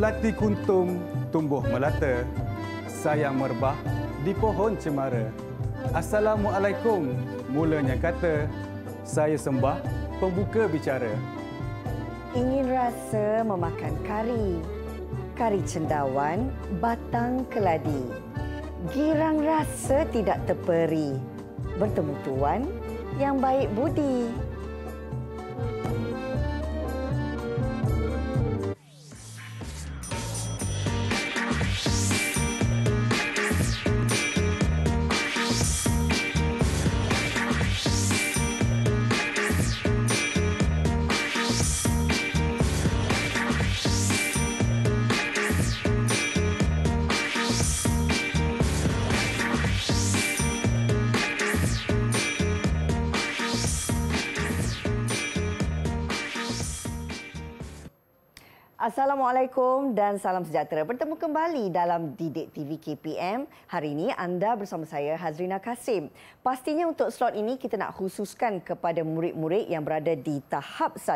Melati kuntum tumbuh melata, sayang merbah di pohon cemara. Assalamualaikum, mulanya kata, saya sembah pembuka bicara. Ingin rasa memakan kari, kari cendawan, batang keladi. Girang rasa tidak terperi, bertemu tuan yang baik budi. Assalamualaikum dan salam sejahtera. Bertemu kembali dalam Didik TV KPM. Hari ini anda bersama saya Hazrina Kasim. Pastinya untuk slot ini kita nak khususkan kepada murid-murid yang berada di tahap 1.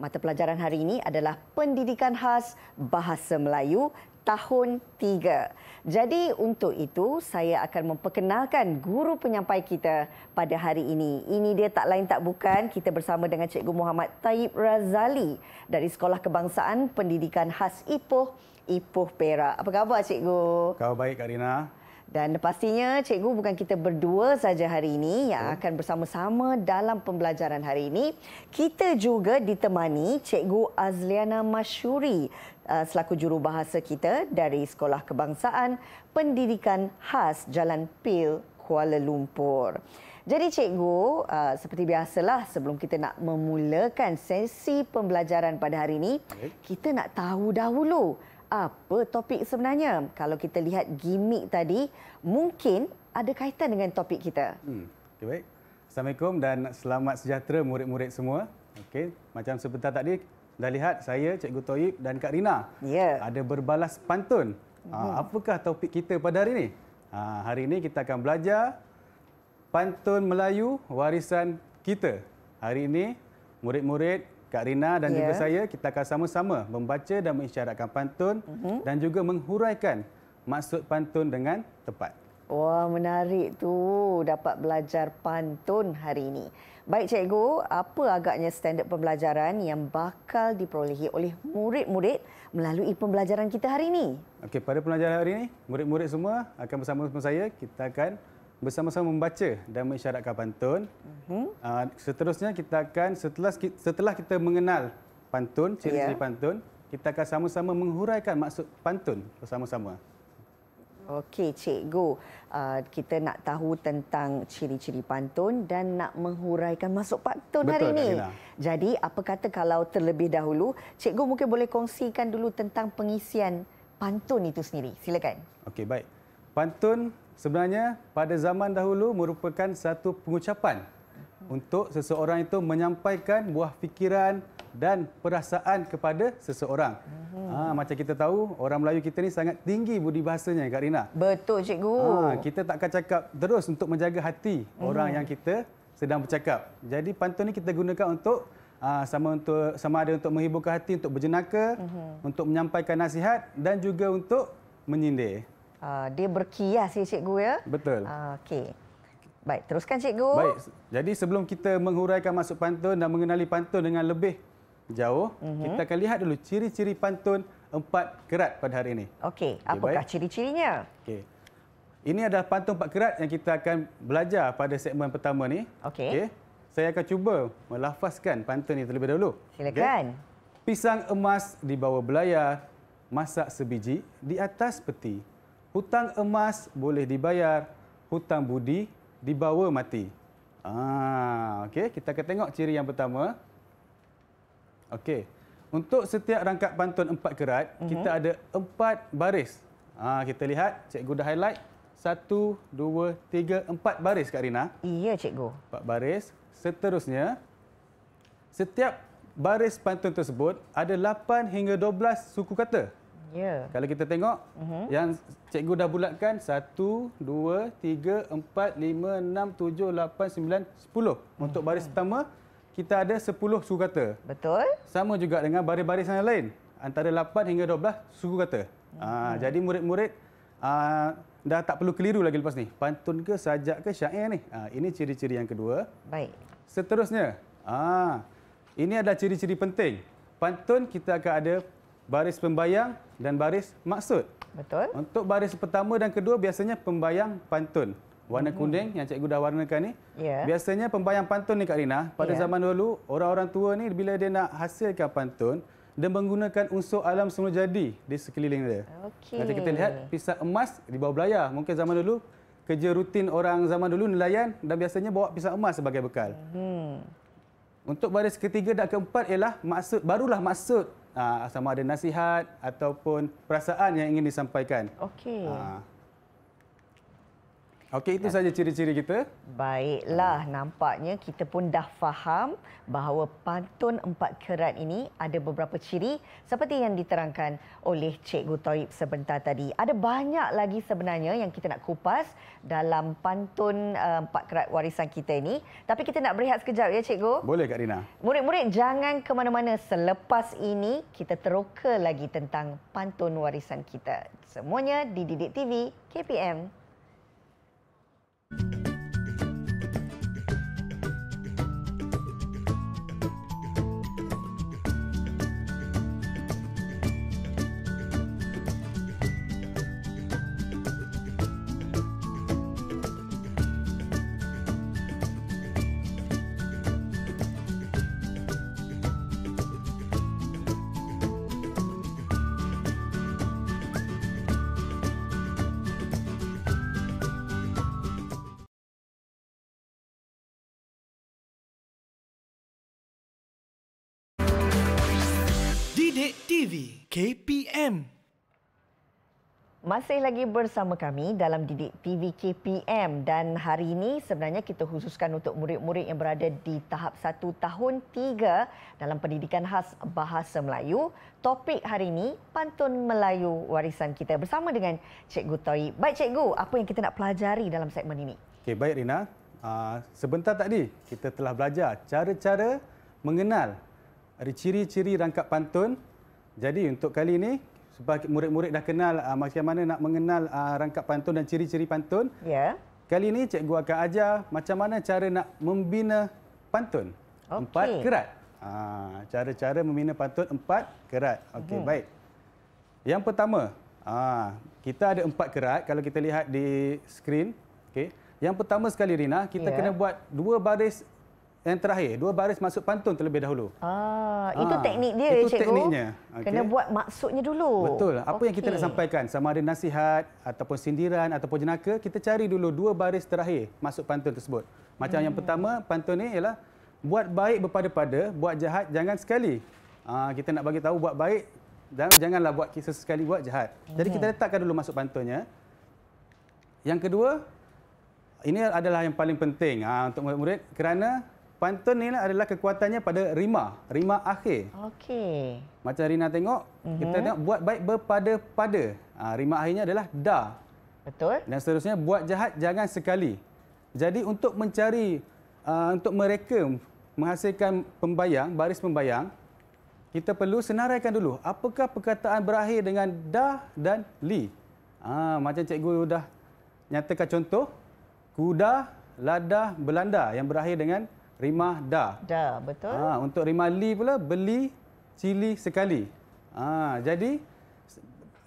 Mata pelajaran hari ini adalah pendidikan khas Bahasa Melayu tahun 3. Jadi untuk itu saya akan memperkenalkan guru penyampai kita pada hari ini. Ini dia tak lain tak bukan kita bersama dengan Cikgu Muhammad Taib Razali dari Sekolah Kebangsaan Pendidikan Khas Ipoh, Ipoh Perak. Apa khabar Cikgu? Khabar baik Karina. Dan pastinya cikgu bukan kita berdua saja hari ini yang akan bersama-sama dalam pembelajaran hari ini. Kita juga ditemani cikgu Azliana Mashuri uh, selaku jurubahasa kita dari Sekolah Kebangsaan Pendidikan Khas Jalan Pil Kuala Lumpur. Jadi cikgu, uh, seperti biasalah sebelum kita nak memulakan sesi pembelajaran pada hari ini, kita nak tahu dahulu apa topik sebenarnya? Kalau kita lihat gimmick tadi, mungkin ada kaitan dengan topik kita. Hmm. Okay, baik. Assalamualaikum dan selamat sejahtera murid-murid semua. Okey, macam sebentar tadi dah lihat saya Cikgu Toyib dan Kak Rina. Yeah. Ada berbalas pantun. Ah, hmm. apakah topik kita pada hari ini? Ah, hari ini kita akan belajar pantun Melayu warisan kita. Hari ini murid-murid Kak Rina dan yeah. juga ya. saya kita akan sama-sama membaca dan mengisyaratkan pantun mm -hmm. dan juga menghuraikan maksud pantun dengan tepat. Wah, menarik tu dapat belajar pantun hari ini. Baik cikgu, apa agaknya standard pembelajaran yang bakal diperolehi oleh murid-murid melalui pembelajaran kita hari ini? Okey, pada pembelajaran hari ini, murid-murid semua akan bersama-sama saya kita akan bersama-sama membaca dan mengisyaratkan pantun. Uh-huh. Uh, seterusnya kita akan setelah setelah kita mengenal pantun, ciri-ciri yeah. pantun, kita akan sama-sama menghuraikan maksud pantun bersama-sama. Okey, cikgu. Uh, kita nak tahu tentang ciri-ciri pantun dan nak menghuraikan masuk pantun Betul, hari ini. Jadi, apa kata kalau terlebih dahulu, cikgu mungkin boleh kongsikan dulu tentang pengisian pantun itu sendiri. Silakan. Okey, baik. Pantun sebenarnya pada zaman dahulu merupakan satu pengucapan untuk seseorang itu menyampaikan buah fikiran dan perasaan kepada seseorang. Ha, macam kita tahu, orang Melayu kita ni sangat tinggi budi bahasanya, Kak Rina. Betul, Cikgu. Ha, kita takkan cakap terus untuk menjaga hati hmm. orang mhm. yang kita sedang bercakap. Jadi pantun ni kita gunakan untuk ah, sama untuk sama ada untuk menghiburkan hati untuk berjenaka mm -hmm. untuk menyampaikan nasihat dan juga untuk menyindir Ah, dia berkias lah sih, cikgu ya. Betul. Uh, Okey. Baik, teruskan cikgu. Baik. Jadi sebelum kita menghuraikan masuk pantun dan mengenali pantun dengan lebih jauh, uh mhm. -huh. kita akan lihat dulu ciri-ciri pantun empat kerat pada hari ini. Okey, okay, apakah ciri-cirinya? Okey. Ini adalah pantun empat kerat yang kita akan belajar pada segmen pertama ni. Okey. Okay. Saya akan cuba melafazkan pantun ini terlebih dahulu. Silakan. Okay. Pisang emas di bawah belayar, masak sebiji di atas peti. Hutang emas boleh dibayar, hutang budi dibawa mati. Ah, okey, kita akan tengok ciri yang pertama. Okey. Untuk setiap rangkap pantun empat kerat, mm-hmm. kita ada empat baris. Ah, kita lihat, cikgu dah highlight. Satu, dua, tiga, empat baris Kak Rina. Iya, cikgu. Empat baris. Seterusnya, setiap baris pantun tersebut ada lapan hingga dua belas suku kata. Yeah. Kalau kita tengok, uh mhm. -huh. yang cikgu dah bulatkan, 1, 2, 3, 4, 5, 6, 7, 8, 9, 10. Untuk mhm. baris pertama, kita ada 10 suku kata. Betul. Sama juga dengan baris-baris yang lain. Antara 8 hingga 12 suku kata. Uh ah, -huh. Mhm. jadi murid-murid ah, dah tak perlu keliru lagi lepas ni. Pantun ke, sajak ke, syair ni. Ah, ini ciri-ciri yang kedua. Baik. Seterusnya, ini adalah ciri-ciri penting. Pantun kita akan ada baris pembayang dan baris maksud. Betul. Untuk baris pertama dan kedua biasanya pembayang pantun. Warna mm -hmm. kuning yang cikgu dah warnakan ni. Yeah. Biasanya pembayang pantun ni Kak Rina, pada yeah. zaman dulu orang-orang tua ni bila dia nak hasilkan pantun dan menggunakan unsur alam semula jadi di sekeliling dia. Okey. Nanti kita lihat pisang emas di bawah belayar. Mungkin zaman dulu kerja rutin orang zaman dulu nelayan dan biasanya bawa pisang emas sebagai bekal. Mm -hmm. Untuk baris ketiga dan keempat ialah maksud barulah maksud Ah, sama ada nasihat ataupun perasaan yang ingin disampaikan. Okey. Ah. Okey, itu saja ciri-ciri kita. Baiklah, nampaknya kita pun dah faham bahawa pantun empat kerat ini ada beberapa ciri seperti yang diterangkan oleh Cik Gutoib sebentar tadi. Ada banyak lagi sebenarnya yang kita nak kupas dalam pantun eh, empat kerat warisan kita ini. Tapi kita nak berehat sekejap ya, Cikgu. Boleh, Kak Rina. Murid-murid, jangan ke mana-mana. Selepas ini, kita teroka lagi tentang pantun warisan kita. Semuanya di Didik TV, KPM. KPM. Masih lagi bersama kami dalam Didik TV KPM dan hari ini sebenarnya kita khususkan untuk murid-murid yang berada di tahap 1 tahun 3 dalam pendidikan khas Bahasa Melayu. Topik hari ini pantun Melayu warisan kita bersama dengan Cikgu Toyi. Baik Cikgu, apa yang kita nak pelajari dalam segmen ini? Okay, baik Rina. Uh, sebentar tadi kita telah belajar cara-cara mengenal ciri-ciri rangkap pantun jadi untuk kali ini, sebab murid-murid dah kenal uh, macam mana nak mengenal uh, rangkap pantun dan ciri-ciri pantun. Ya. Kali ini cikgu akan ajar macam mana cara nak membina pantun. Okay. Empat kerat. Ah, cara-cara uh, membina pantun empat kerat. Okey, hmm. baik. Yang pertama, uh, kita ada empat kerat kalau kita lihat di skrin. Okey. Yang pertama sekali Rina, kita ya. kena buat dua baris yang terakhir dua baris masuk pantun terlebih dahulu. Ah, ha, itu ah, teknik dia, itu cikgu. Itu tekniknya. Okay. Kena buat maksudnya dulu. Betul. Apa okay. yang kita nak sampaikan, sama ada nasihat ataupun sindiran ataupun jenaka, kita cari dulu dua baris terakhir masuk pantun tersebut. Macam hmm. yang pertama, pantun ni ialah buat baik berpada-pada, buat jahat jangan sekali. Ha, kita nak bagi tahu buat baik dan janganlah buat kisah sekali buat jahat. Okay. Jadi kita letakkan dulu masuk pantunnya. Yang kedua, ini adalah yang paling penting ha, untuk murid-murid kerana Pantun ni lah adalah kekuatannya pada rima, rima akhir. Okey. Macam Rina tengok, mm -hmm. kita tengok buat baik berpada-pada. Ha, rima akhirnya adalah da. Betul. Dan seterusnya buat jahat jangan sekali. Jadi untuk mencari uh, untuk mereka menghasilkan pembayang, baris pembayang, kita perlu senaraikan dulu apakah perkataan berakhir dengan da dan li. Ha, macam cikgu dah nyatakan contoh kuda, lada, belanda yang berakhir dengan rimah da. Da, betul. Ha, untuk rimah li pula, beli cili sekali. Ha, jadi,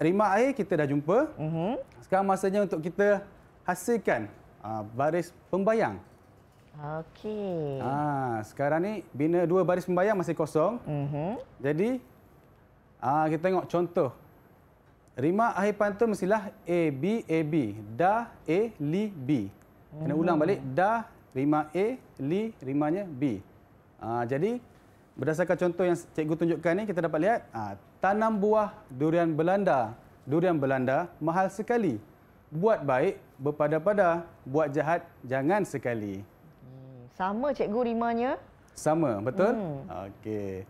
rimah air kita dah jumpa. Uh mhm. -huh. Sekarang masanya untuk kita hasilkan ha, baris pembayang. Okey. Ha, sekarang ni, bina dua baris pembayang masih kosong. Uh mhm. -huh. Jadi, ha, kita tengok contoh. Rima air pantun mestilah A, B, A, B. Da, A, Li, B. Kena mhm. ulang balik. Da, rima A, li, rimanya B. Ha, jadi, berdasarkan contoh yang cikgu tunjukkan ini kita dapat lihat, ha, tanam buah durian Belanda. Durian Belanda mahal sekali. Buat baik, berpada-pada. Buat jahat, jangan sekali. Hmm, sama cikgu rimanya. Sama, betul? Hmm. Okey.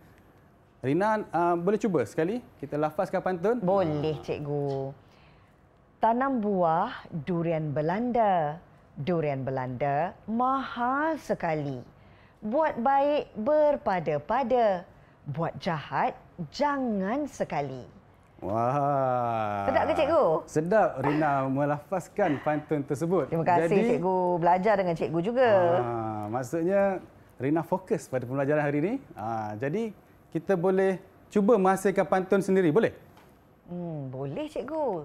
Rina, uh, boleh cuba sekali? Kita lafazkan pantun. Boleh, cikgu. Tanam buah durian Belanda durian Belanda mahal sekali. Buat baik berpada-pada. Buat jahat jangan sekali. Wah. Sedap ke cikgu? Sedap Rina melafazkan pantun tersebut. Terima kasih Jadi, cikgu. Belajar dengan cikgu juga. Ah, maksudnya Rina fokus pada pembelajaran hari ini. Ah, jadi kita boleh cuba menghasilkan pantun sendiri. Boleh? Hmm, boleh cikgu.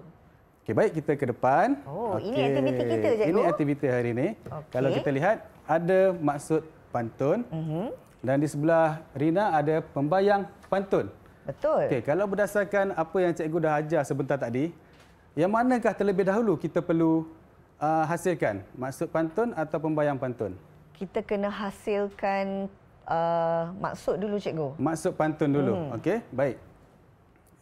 Okey, baik kita ke depan. Oh, okay. ini aktiviti kita, Cikgu. Ini aktiviti hari ini. Okay. Kalau kita lihat, ada maksud pantun. Uh mhm. -huh. Dan di sebelah Rina ada pembayang pantun. Betul. Okey, kalau berdasarkan apa yang Cikgu dah ajar sebentar tadi, yang manakah terlebih dahulu kita perlu uh, hasilkan? Maksud pantun atau pembayang pantun? Kita kena hasilkan uh, maksud dulu, Cikgu. Maksud pantun dulu. Hmm. Okey, baik.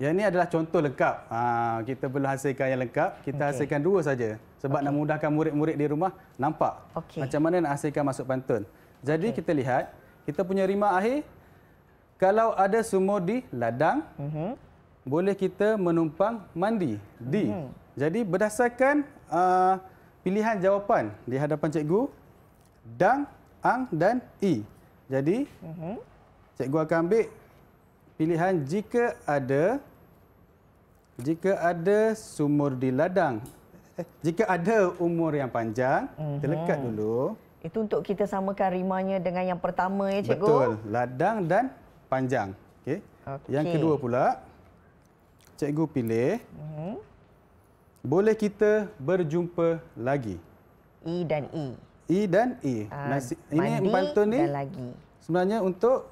Ya ini adalah contoh lengkap. Ha, kita perlu hasilkan yang lengkap. Kita okay. hasilkan dua saja. Sebab okay. nak mudahkan murid-murid di rumah nampak okay. macam mana nak hasilkan masuk pantun. Jadi okay. kita lihat, kita punya rima akhir. Kalau ada sumur di ladang, mm -hmm. boleh kita menumpang mandi di. Mm -hmm. Jadi berdasarkan uh, pilihan jawapan di hadapan cikgu, dang, ang dan i. Jadi mm -hmm. cikgu akan ambil pilihan jika ada jika ada sumur di ladang, eh, jika ada umur yang panjang, mm -hmm. terlekat dulu. Itu untuk kita samakan rimanya dengan yang pertama ya cikgu. Betul, ladang dan panjang. Okey. Okay. Yang kedua pula, cikgu pilih. Mm -hmm. Boleh kita berjumpa lagi. I dan I. E. I dan I. E. Uh, ah, Nasi, ini pantun ni. Lagi. Sebenarnya untuk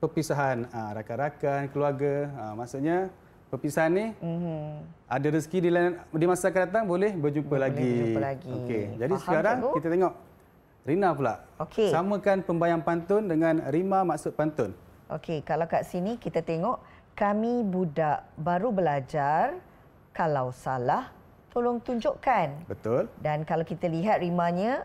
perpisahan ah, rakan-rakan, keluarga, uh, maksudnya perpisahan ni mm-hmm. ada rezeki di, di masa akan datang boleh berjumpa boleh lagi. lagi. Okey. Jadi Faham sekarang cikgu? kita tengok Rina pula. Okay. Samakan pembayang pantun dengan rima maksud pantun. Okey, kalau kat sini kita tengok kami budak baru belajar kalau salah tolong tunjukkan. Betul. Dan kalau kita lihat rimanya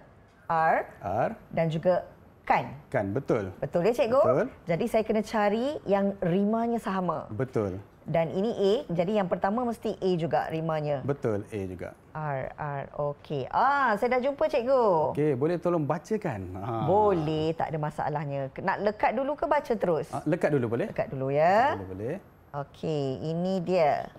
R, R. dan juga kan. Kan, betul. Betul ya cikgu? Betul. Jadi saya kena cari yang rimanya sama. Betul. Dan ini A. Jadi yang pertama mesti A juga rimanya. Betul, A juga. R, R. Okey. Ah, saya dah jumpa cikgu. Okey, boleh tolong bacakan? Ah. Boleh, tak ada masalahnya. Nak lekat dulu ke baca terus? Ah, lekat dulu boleh. Lekat dulu ya. Lekat dulu, boleh. Okey, ini dia.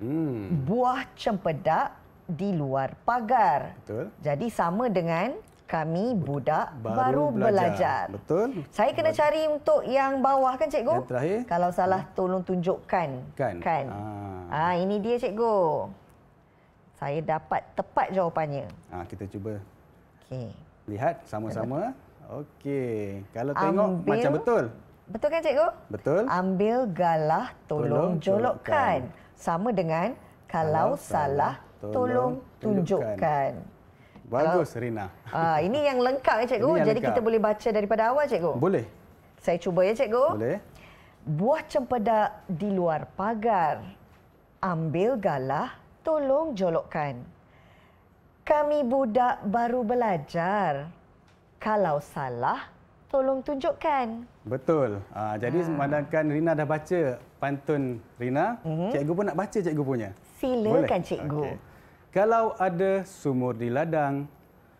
Hmm. Buah cempedak di luar pagar. Betul. Jadi sama dengan kami budak baru, baru belajar. belajar. Betul. Saya kena cari untuk yang bawah kan cikgu? Yang terakhir. Kalau salah tolong tunjukkan. Kan. kan. Ah. ah ini dia cikgu. Saya dapat tepat jawapannya. Ah kita cuba. Okay. Lihat sama-sama. Okey. Kalau tengok macam betul. Betul kan cikgu? Betul. Ambil galah tolong, tolong jolokkan. Sama dengan kalau, kalau salah, salah tolong, tolong tunjukkan. tunjukkan. Bagus Kalau, Rina. Ah, ini yang lengkap ya cikgu. Ini Jadi lengkap. kita boleh baca daripada awal cikgu. Boleh. Saya cuba ya cikgu. Boleh. Buah cempedak di luar pagar. Ambil galah, tolong jolokkan. Kami budak baru belajar. Kalau salah, tolong tunjukkan. Betul. Aa, ah, jadi ha. Ah. semadangkan Rina dah baca pantun Rina, mm -hmm. cikgu pun nak baca cikgu punya. Silakan Boleh. cikgu. Okay. Kalau ada sumur di ladang,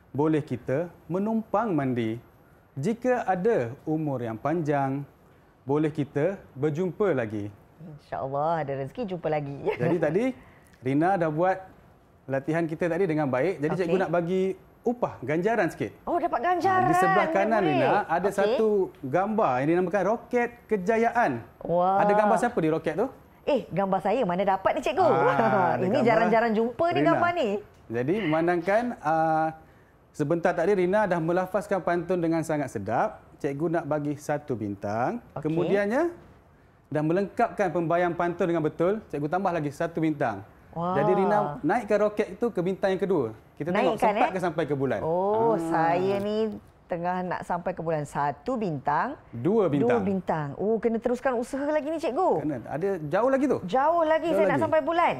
boleh kita menumpang mandi. Jika ada umur yang panjang, boleh kita berjumpa lagi. InsyaAllah ada rezeki, jumpa lagi. Jadi tadi Rina dah buat latihan kita tadi dengan baik. Jadi okay. cikgu nak bagi upah, ganjaran sikit. Oh, dapat ha, ganjaran. Di sebelah kanan baik. Rina ada okay. satu gambar yang dinamakan roket kejayaan. Wah. Ada gambar siapa di roket tu? eh gambar saya mana dapat ni cikgu? Ah, ini jarang-jarang jumpa Rina. ni gambar ni. Jadi memandangkan uh, sebentar tadi Rina dah melafazkan pantun dengan sangat sedap. Cikgu nak bagi satu bintang. Okay. Kemudiannya dah melengkapkan pembayang pantun dengan betul. Cikgu tambah lagi satu bintang. Wow. Jadi Rina naikkan roket itu ke bintang yang kedua. Kita Naikkan, tengok sempat eh? ke sampai ke bulan. Oh, ah. saya ni tengah nak sampai ke bulan satu bintang. Dua bintang. Dua bintang. Oh, kena teruskan usaha lagi ni, cikgu. Kena. Ada jauh lagi tu. Jauh lagi jauh saya lagi. nak sampai bulan.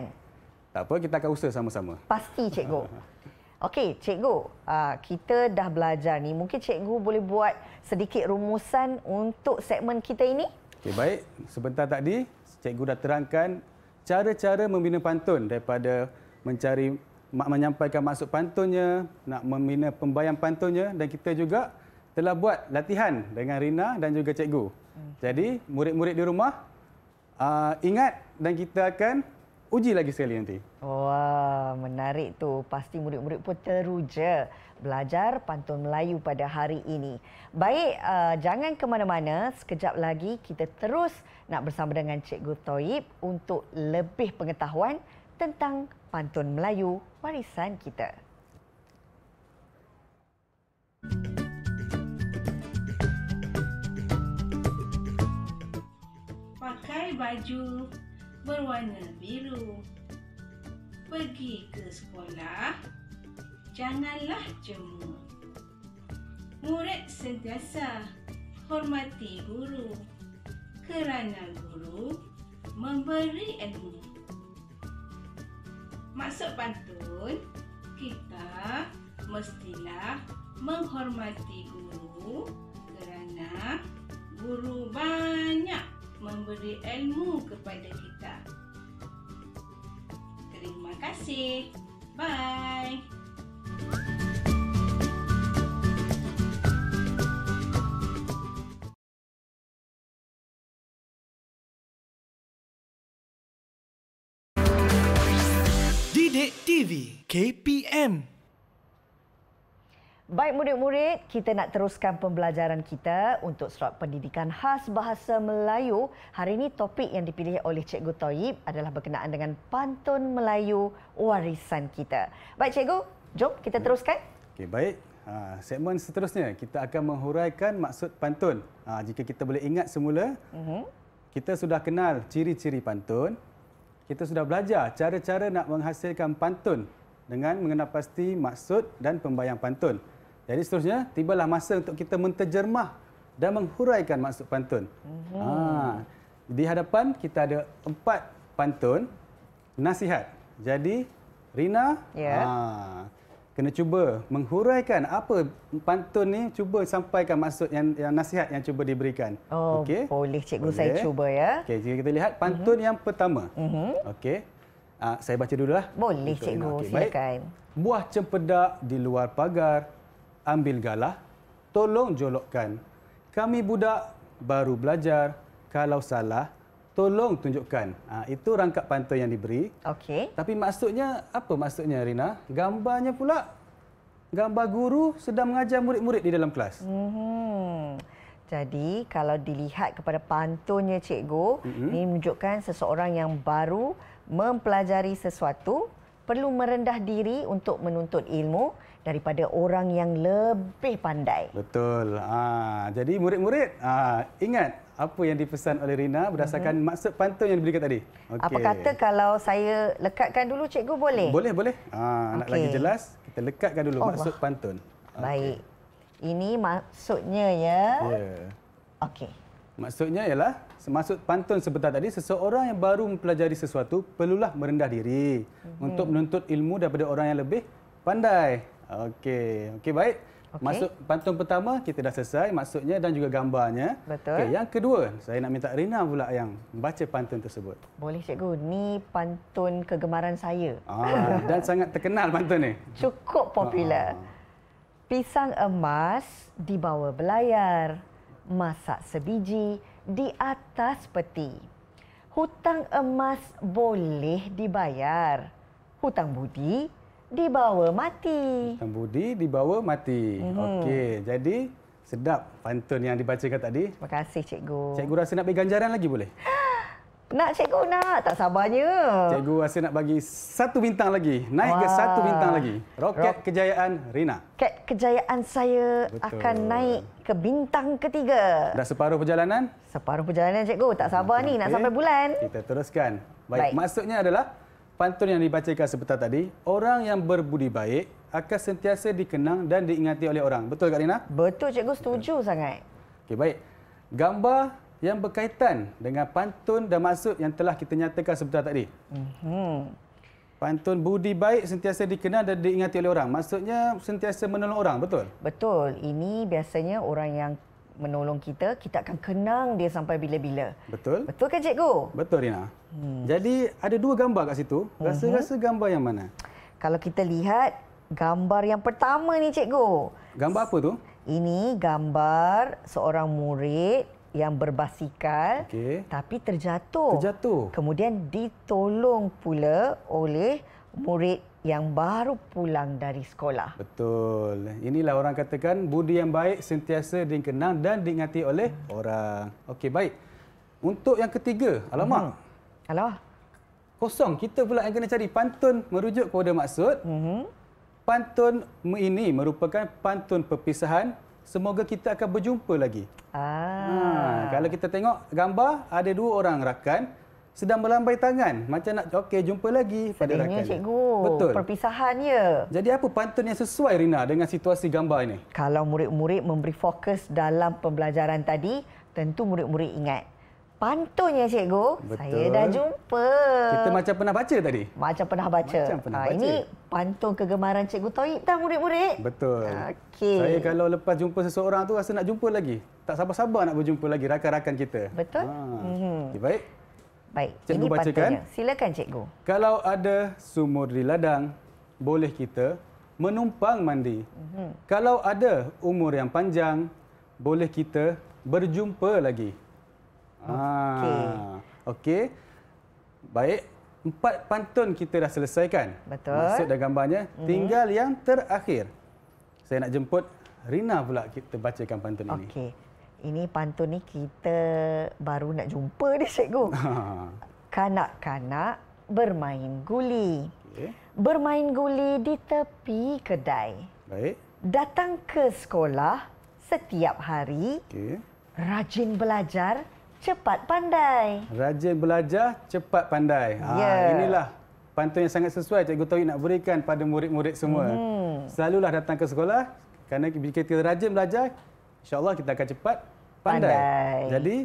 Tak apa, kita akan usaha sama-sama. Pasti, cikgu. Okey, cikgu. Ah, kita dah belajar ni. Mungkin cikgu boleh buat sedikit rumusan untuk segmen kita ini? Okey, baik. Sebentar tadi, cikgu dah terangkan cara-cara membina pantun daripada mencari menyampaikan masuk pantunnya, nak membina pembayaran pantunnya dan kita juga telah buat latihan dengan Rina dan juga cikgu. Hmm. Jadi, murid-murid di rumah uh, ingat dan kita akan uji lagi sekali nanti. Wah, menarik tu. Pasti murid-murid pun teruja belajar pantun Melayu pada hari ini. Baik, uh, jangan ke mana-mana. Sekejap lagi kita terus nak bersama dengan Cikgu Toib untuk lebih pengetahuan tentang pantun Melayu warisan kita. Pakai baju berwarna biru. Pergi ke sekolah, janganlah jemu. Murid sentiasa hormati guru kerana guru memberi ilmu. Masuk pantun kita mestilah menghormati guru kerana guru banyak memberi ilmu kepada kita. Terima kasih. Bye. KPM. Baik murid-murid, kita nak teruskan pembelajaran kita untuk slot pendidikan khas bahasa Melayu. Hari ini topik yang dipilih oleh Cikgu Toyib adalah berkenaan dengan pantun Melayu warisan kita. Baik Cikgu, jom kita teruskan. Okey, baik. Ha, segmen seterusnya, kita akan menghuraikan maksud pantun. Ha, jika kita boleh ingat semula, uh-huh. kita sudah kenal ciri-ciri pantun. Kita sudah belajar cara-cara nak menghasilkan pantun dengan mengenal pasti maksud dan pembayang pantun. Jadi seterusnya, tibalah masa untuk kita menterjemah dan menghuraikan maksud pantun. Mm-hmm. Ha. Di hadapan kita ada empat pantun nasihat. Jadi Rina, yeah. ha, kena cuba menghuraikan apa pantun ni cuba sampaikan maksud yang, yang nasihat yang cuba diberikan. Oh, okay. boleh cikgu boleh. saya cuba ya. Okey, jika kita lihat pantun mm-hmm. yang pertama. mm Okey. Uh, saya baca dulu lah. Boleh, Untuk Cikgu. Okay, silakan. Buah cempedak di luar pagar, ambil galah, tolong jolokkan. Kami budak baru belajar, kalau salah, tolong tunjukkan. Uh, itu rangkap pantai yang diberi. Okey. Tapi maksudnya, apa maksudnya, Rina? Gambarnya pula, gambar guru sedang mengajar murid-murid di dalam kelas. Mm-hmm. Jadi kalau dilihat kepada pantunnya cikgu, mm-hmm. ini menunjukkan seseorang yang baru mempelajari sesuatu perlu merendah diri untuk menuntut ilmu daripada orang yang lebih pandai. Betul. Ha, jadi murid-murid ha, ingat apa yang dipesan oleh Rina berdasarkan mm-hmm. maksud pantun yang diberikan tadi. Okay. Apa kata kalau saya lekatkan dulu cikgu boleh? Boleh, boleh. Ha, ah, okay. Nak lagi jelas, kita lekatkan dulu oh, maksud pantun. Okay. Baik. Ini maksudnya ya. Ya. Yeah. Okey. Maksudnya ialah semasuk pantun sebentar tadi seseorang yang baru mempelajari sesuatu perlulah merendah diri hmm untuk menuntut ilmu daripada orang yang lebih pandai. Okey, okey baik. Okay. Masuk pantun pertama kita dah selesai maksudnya dan juga gambarnya. Betul. Okay, yang kedua, saya nak minta Rina pula yang baca pantun tersebut. Boleh cikgu. Ni pantun kegemaran saya. Ah, dan sangat terkenal pantun ni. Cukup popular. Ah. ah, ah. Pisang emas di bawah belayar masak sebiji di atas peti. Hutang emas boleh dibayar. Hutang budi dibawa mati. Hutang budi dibawa mati. Hmm. Okey, jadi sedap pantun yang dibacakan tadi. Terima kasih cikgu. Cikgu rasa nak bagi ganjaran lagi boleh? Ah, nak cikgu nak, tak sabarnya. Cikgu rasa nak bagi satu bintang lagi. Naik Wah. ke satu bintang lagi. Roket Rok. kejayaan Rina. Roket kejayaan saya Betul. akan naik ke bintang ketiga. Dah separuh perjalanan? Separuh perjalanan cikgu, tak sabar okay. ni nak sampai bulan. Kita teruskan. Baik, baik. maksudnya adalah pantun yang dibacakan sebentar tadi, orang yang berbudi baik akan sentiasa dikenang dan diingati oleh orang. Betul tak Rina? Betul cikgu, setuju Betul. sangat. Okey, baik. Gambar yang berkaitan dengan pantun dan maksud yang telah kita nyatakan sebentar tadi. Hmm. Pantun budi baik sentiasa dikenal dan diingati oleh orang. Maksudnya sentiasa menolong orang, betul? Betul. Ini biasanya orang yang menolong kita, kita akan kenang dia sampai bila-bila. Betul. Betul ke cikgu? Betul Rina. Hmm. Jadi ada dua gambar kat situ. Rasa-rasa mhm. gambar yang mana? Kalau kita lihat gambar yang pertama ni cikgu. Gambar apa tu? Ini gambar seorang murid yang berbasikal okay. tapi terjatuh. Terjatuh. Kemudian ditolong pula oleh murid yang baru pulang dari sekolah. Betul. Inilah orang katakan budi yang baik sentiasa dikenang dan diingati oleh hmm. orang. Okey, baik. Untuk yang ketiga, alamak. Hmm. Hello. Kosong. Kita pula yang kena cari pantun merujuk kepada maksud. Hmm. Pantun ini merupakan pantun perpisahan semoga kita akan berjumpa lagi. Ah. Ha, kalau kita tengok gambar, ada dua orang rakan sedang melambai tangan. Macam nak okay, jumpa lagi Sedihnya pada rakan. Sedihnya, cikgu. Betul. Perpisahan, ya. Jadi apa pantun yang sesuai, Rina, dengan situasi gambar ini? Kalau murid-murid memberi fokus dalam pembelajaran tadi, tentu murid-murid ingat Pantunya cikgu Betul. saya dah jumpa kita macam pernah baca tadi macam pernah baca macam pernah ha, baca ini pantun kegemaran cikgu Toyib dah murid-murid betul okay. saya kalau lepas jumpa seseorang tu rasa nak jumpa lagi tak sabar-sabar nak berjumpa lagi rakan-rakan kita betul ha. mm-hmm. okay, baik baik cikgu ini bacakan pantunnya. silakan cikgu kalau ada sumur di ladang boleh kita menumpang mandi mm-hmm. kalau ada umur yang panjang boleh kita berjumpa lagi Okey. Ah, okey. Baik. Empat pantun kita dah selesaikan. Betul. Maksud dan gambarnya. Mm. Tinggal yang terakhir. Saya nak jemput Rina pula kita bacakan pantun okay. ini. Okey. Ini pantun ni kita baru nak jumpa dia, cikgu. Kanak-kanak bermain guli. Okay. Bermain guli di tepi kedai. Baik. Datang ke sekolah setiap hari. Okey. Rajin belajar cepat pandai. Rajin belajar, cepat pandai. Ah, ya. Ha, inilah pantun yang sangat sesuai Cikgu Tawi nak berikan pada murid-murid semua. Hmm. Selalulah datang ke sekolah kerana bila kita rajin belajar, insyaAllah kita akan cepat pandai. pandai. Jadi,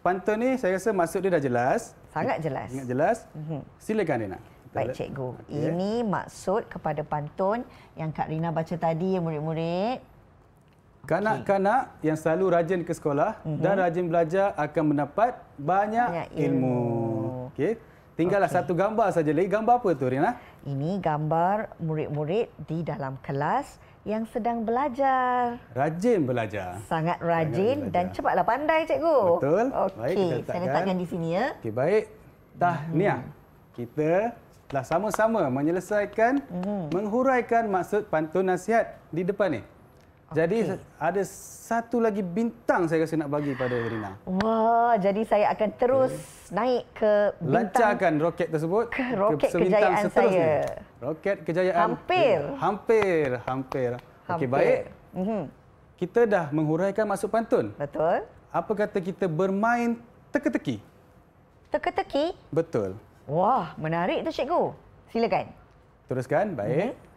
pantun ni saya rasa maksud dia dah jelas. Sangat jelas. Sangat jelas. Mhm. Silakan, Rina. Baik, Cikgu. Okay. Ya. Ini maksud kepada pantun yang Kak Rina baca tadi, ya, murid-murid. Ya, Kanak-kanak okay. yang selalu rajin ke sekolah -hmm. dan mhm. rajin belajar akan mendapat banyak, banyak ilmu. ilmu. Okey. Tinggallah okay. satu gambar saja lagi. Gambar apa tu, Rina? Ini gambar murid-murid di dalam kelas yang sedang belajar. Rajin belajar. Sangat rajin Sangat belajar. dan cepatlah pandai, cikgu. Betul. Okey, saya letakkan di sini ya. Okey, baik. Tahniah. Mm -hmm. Kita telah sama-sama menyelesaikan -hmm. menghuraikan maksud pantun nasihat di depan ni. Jadi okay. ada satu lagi bintang saya rasa nak bagi pada Rina. Wah, jadi saya akan terus okay. naik ke bintang. Lancarkan roket tersebut ke roket ke kejayaan saya. Roket kejayaan. Hampir. Ya, hampir, hampir. hampir. Okey, baik. Mm -hmm. Kita dah menghuraikan masuk pantun. Betul. Apa kata kita bermain teka-teki? Teka-teki? Betul. Wah, menarik tu cikgu. Silakan. Teruskan, baik. Mm -hmm.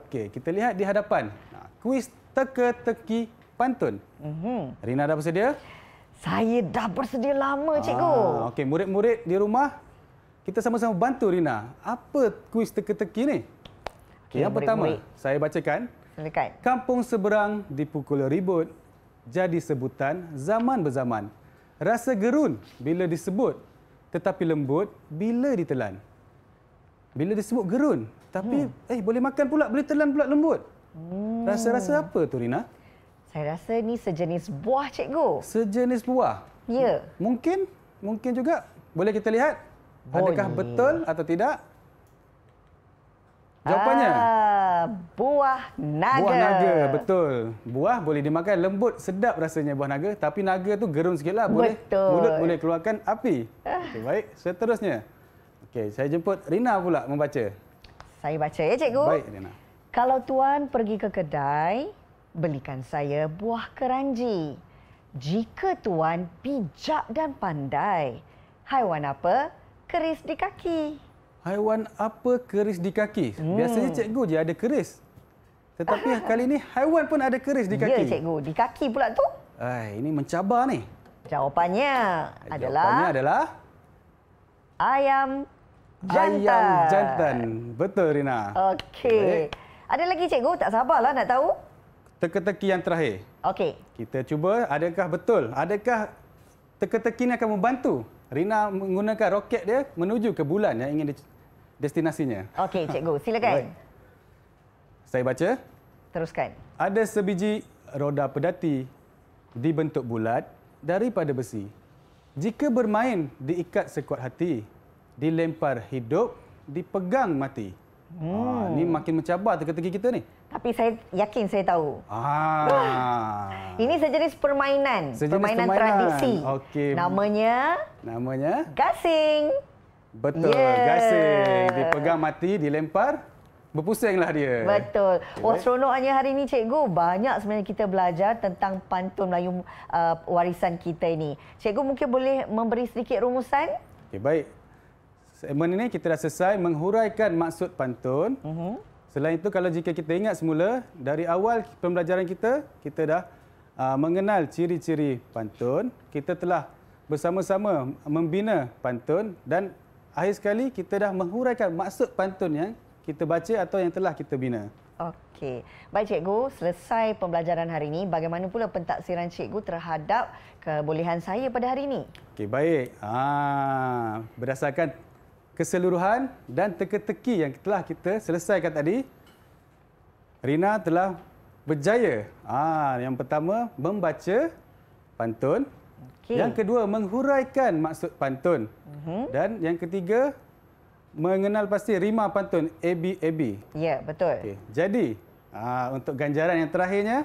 Okey, kita lihat di hadapan. Nah, kuis teka-teki pantun. Mm-hmm. Rina dah bersedia? Saya dah bersedia lama, ah, cikgu. Okey, murid-murid di rumah, kita sama-sama bantu Rina. Apa kuis teka-teki ni? Okay, Yang murid-murid. pertama, saya bacakan. Silakan. Kampung seberang dipukul ribut, jadi sebutan zaman berzaman. Rasa gerun bila disebut, tetapi lembut bila ditelan. Bila disebut gerun, tapi hmm. eh boleh makan pula, boleh telan pula lembut. Hmm. Rasa-rasa apa tu Rina? Saya rasa ni sejenis buah cikgu. Sejenis buah? Ya. Mungkin mungkin juga boleh kita lihat boleh. adakah betul atau tidak? Jawapannya ah, buah naga. Buah naga betul. Buah boleh dimakan lembut sedap rasanya buah naga tapi naga tu gerun sikitlah boleh. Betul. Mulut boleh keluarkan api. Ah. Okay, baik, seterusnya. Okey, saya jemput Rina pula membaca. Saya baca ya cikgu. Baik Rina. Kalau tuan pergi ke kedai, belikan saya buah keranji. Jika tuan bijak dan pandai, haiwan apa keris di kaki? Haiwan apa keris di kaki? Hmm. Biasanya cikgu je ada keris. Tetapi kali ini haiwan pun ada keris di ya, kaki. Ya, cikgu. Di kaki pula tu. Ay, ini mencabar ni. Jawapannya, adalah... Jawapannya adalah... Ayam jantan. Ayam jantan. Betul, Rina. Okey. Ada lagi cikgu? Tak sabarlah nak tahu. Teka-teki yang terakhir. Okey. Kita cuba adakah betul? Adakah teka-teki ini akan membantu Rina menggunakan roket dia menuju ke bulan yang ingin destinasinya? Okey, cikgu. Silakan. Baik. Saya baca. Teruskan. Ada sebiji roda pedati dibentuk bulat daripada besi. Jika bermain diikat sekuat hati, dilempar hidup, dipegang mati. Ah, hmm. Ha, ni makin mencabar teka-teki kita ni. Tapi saya yakin saya tahu. Ah. Ini sejenis permainan, sejenis permainan, permainan tradisi. Okay. Namanya Namanya gasing. Betul, yeah. gasing. Dipegang mati, dilempar Berpusinglah dia. Betul. Okay. Oh, seronoknya hari ini, Cikgu. Banyak sebenarnya kita belajar tentang pantun Melayu uh, warisan kita ini. Cikgu mungkin boleh memberi sedikit rumusan? Okay, baik. Statement ini kita dah selesai menghuraikan maksud pantun. Uh mhm. -huh. Selain itu, kalau jika kita ingat semula, dari awal pembelajaran kita, kita dah uh, mengenal ciri-ciri pantun. Kita telah bersama-sama membina pantun dan akhir sekali kita dah menghuraikan maksud pantun yang kita baca atau yang telah kita bina. Okey. Baik cikgu, selesai pembelajaran hari ini. Bagaimana pula pentaksiran cikgu terhadap kebolehan saya pada hari ini? Okey, baik. Ah, berdasarkan keseluruhan dan teka-teki yang telah kita selesaikan tadi. Rina telah berjaya. Ah, yang pertama membaca pantun. Okay. Yang kedua menghuraikan maksud pantun. Uh-huh. Dan yang ketiga mengenal pasti rima pantun AB AB. Ya, betul. Okay. Jadi, ah untuk ganjaran yang terakhirnya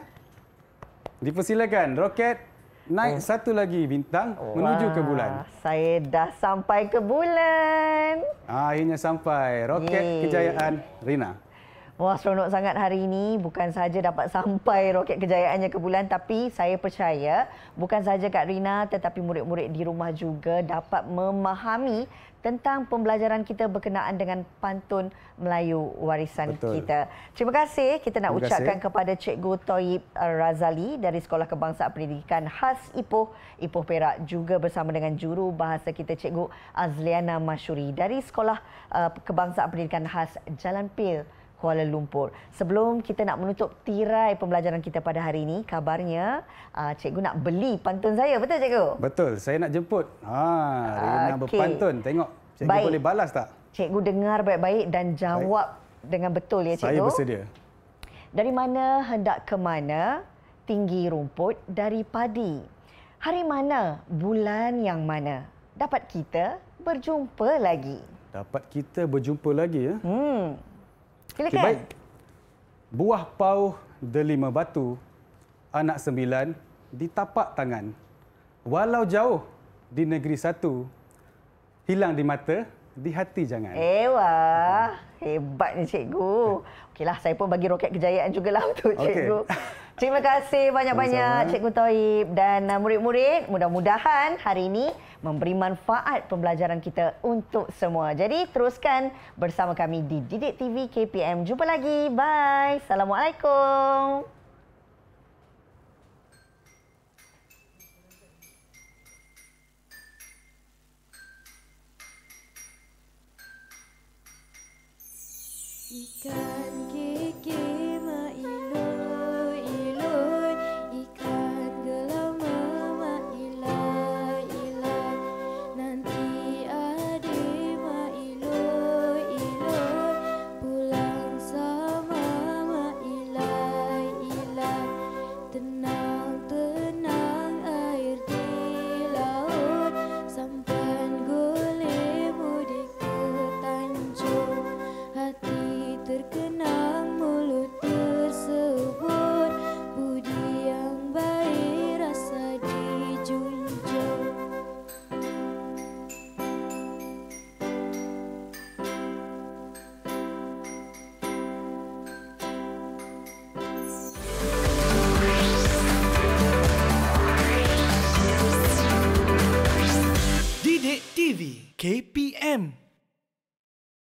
dipersilakan roket naik eh. satu lagi bintang Wah, oh, menuju ke bulan. Saya dah sampai ke bulan akhirnya sampai roket Yay. Hmm. kejayaan Rina. Wah, oh, seronok sangat hari ini. Bukan sahaja dapat sampai roket kejayaannya ke bulan, tapi saya percaya bukan sahaja Kak Rina tetapi murid-murid di rumah juga dapat memahami tentang pembelajaran kita berkenaan dengan pantun Melayu warisan Betul. kita. Terima kasih. Kita nak kasih. ucapkan kepada Cikgu Toib Razali dari Sekolah Kebangsaan Pendidikan khas Ipoh, Ipoh Perak juga bersama dengan juru bahasa kita Cikgu Azliana Mashuri dari Sekolah eh, Kebangsaan Pendidikan khas Jalan Pil. Kuala Lumpur. Sebelum kita nak menutup tirai pembelajaran kita pada hari ini, kabarnya uh, cikgu nak beli pantun saya, betul cikgu? Betul, saya nak jemput. Ha, nak okay. berpantun, tengok cikgu Baik. boleh balas tak? Cikgu dengar baik-baik dan jawab Baik. dengan betul ya cikgu. Saya bersedia. Dari mana hendak ke mana tinggi rumput dari padi? Hari mana, bulan yang mana? Dapat kita berjumpa lagi. Dapat kita berjumpa lagi ya? Hmm. Silakan. Okay, baik. Buah pau delima batu, anak sembilan di tapak tangan. Walau jauh di negeri satu, hilang di mata, di hati jangan. Ewa, hebatnya cikgu. Okeylah, saya pun bagi roket kejayaan juga lah untuk cikgu. Okay. Terima kasih banyak-banyak Cikgu Toib dan uh, murid-murid. Mudah-mudahan hari ini memberi manfaat pembelajaran kita untuk semua. Jadi teruskan bersama kami di Didik TV KPM. Jumpa lagi. Bye. Assalamualaikum. Because